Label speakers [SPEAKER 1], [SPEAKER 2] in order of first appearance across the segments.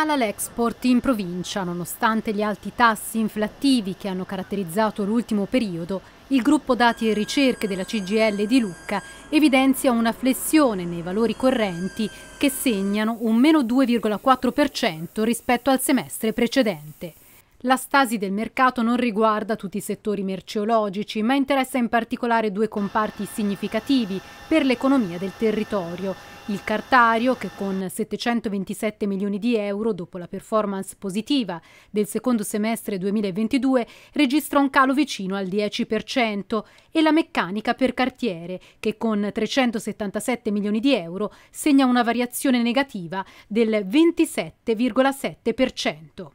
[SPEAKER 1] Cala l'export in provincia. Nonostante gli alti tassi inflattivi che hanno caratterizzato l'ultimo periodo, il gruppo dati e ricerche della CGL di Lucca evidenzia una flessione nei valori correnti che segnano un meno 2,4% rispetto al semestre precedente. La stasi del mercato non riguarda tutti i settori merceologici, ma interessa in particolare due comparti significativi per l'economia del territorio. Il cartario, che con 727 milioni di euro, dopo la performance positiva del secondo semestre 2022, registra un calo vicino al 10%, e la meccanica per cartiere, che con 377 milioni di euro segna una variazione negativa del 27,7%.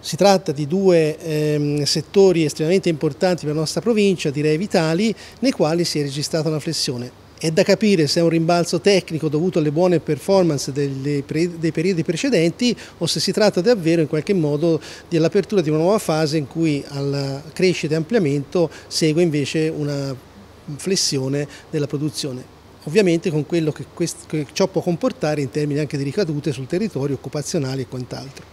[SPEAKER 2] Si tratta di due ehm, settori estremamente importanti per la nostra provincia, direi vitali, nei quali si è registrata una flessione. È da capire se è un rimbalzo tecnico dovuto alle buone performance dei periodi precedenti o se si tratta davvero in qualche modo dell'apertura di una nuova fase in cui alla crescita e ampliamento segue invece una flessione della produzione ovviamente con quello che, questo, che ciò può comportare in termini anche di ricadute sul territorio occupazionali e quant'altro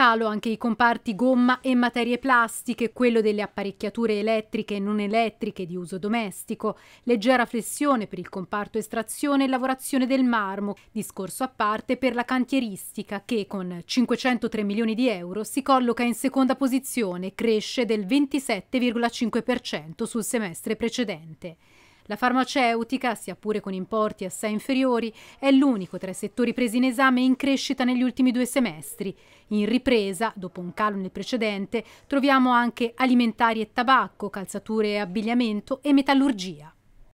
[SPEAKER 1] calo anche i comparti gomma e materie plastiche, quello delle apparecchiature elettriche e non elettriche di uso domestico, leggera flessione per il comparto estrazione e lavorazione del marmo, discorso a parte per la cantieristica che con 503 milioni di euro si colloca in seconda posizione, cresce del 27,5% sul semestre precedente. La farmaceutica, sia pure con importi assai inferiori, è l'unico tra i settori presi in esame in crescita negli ultimi due semestri. In ripresa, dopo un calo nel precedente, troviamo anche alimentari e tabacco, calzature e abbigliamento e metallurgia.